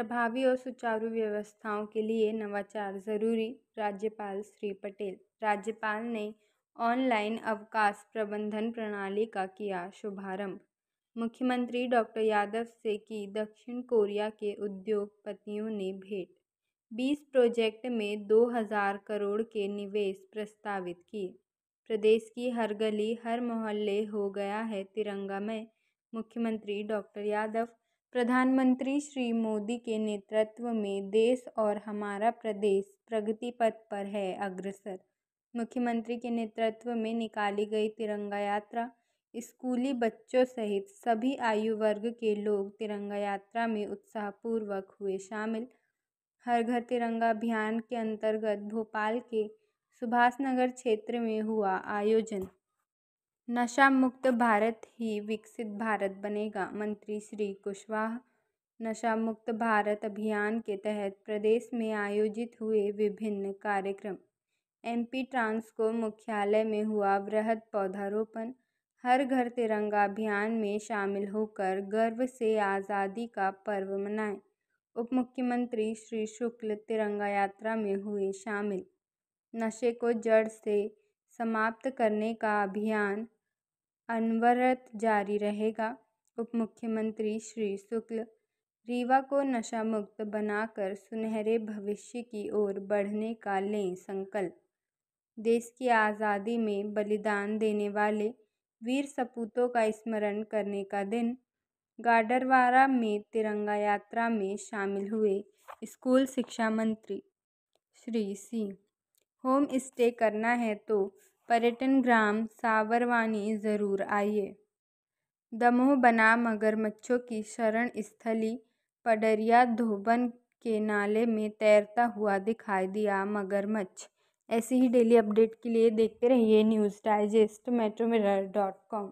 प्रभावी और सुचारू व्यवस्थाओं के लिए नवाचार ज़रूरी राज्यपाल श्री पटेल राज्यपाल ने ऑनलाइन अवकाश प्रबंधन प्रणाली का किया शुभारंभ मुख्यमंत्री डॉक्टर यादव से की दक्षिण कोरिया के उद्योगपतियों ने भेंट बीस प्रोजेक्ट में दो हजार करोड़ के निवेश प्रस्तावित किए प्रदेश की हर गली हर मोहल्ले हो गया है तिरंगा में मुख्यमंत्री डॉक्टर यादव प्रधानमंत्री श्री मोदी के नेतृत्व में देश और हमारा प्रदेश प्रगति पथ पर है अग्रसर मुख्यमंत्री के नेतृत्व में निकाली गई तिरंगा यात्रा स्कूली बच्चों सहित सभी आयु वर्ग के लोग तिरंगा यात्रा में उत्साहपूर्वक हुए शामिल हर घर तिरंगा अभियान के अंतर्गत भोपाल के सुभाष नगर क्षेत्र में हुआ आयोजन नशा मुक्त भारत ही विकसित भारत बनेगा मंत्री श्री कुशवाहा नशा मुक्त भारत अभियान के तहत प्रदेश में आयोजित हुए विभिन्न कार्यक्रम एमपी ट्रांसको मुख्यालय में हुआ वृहद पौधारोपण हर घर तिरंगा अभियान में शामिल होकर गर्व से आज़ादी का पर्व मनाएं उप मुख्यमंत्री श्री शुक्ल तिरंगा यात्रा में हुए शामिल नशे को जड़ से समाप्त करने का अभियान अनवरत जारी रहेगा उप मुख्यमंत्री श्री शुक्ल रीवा को नशा मुक्त बनाकर सुनहरे भविष्य की ओर बढ़ने का लें संकल्प देश की आज़ादी में बलिदान देने वाले वीर सपूतों का स्मरण करने का दिन गाडरवारा में तिरंगा यात्रा में शामिल हुए स्कूल शिक्षा मंत्री श्री सिंह होम स्टे करना है तो पर्यटन ग्राम सावरवानी ज़रूर आइए दमोह बना मगरमच्छों की शरण स्थली पडरिया धोबन के नाले में तैरता हुआ दिखाई दिया मगरमच्छ ऐसी ही डेली अपडेट के लिए देखते रहिए news digest metro mirror dot com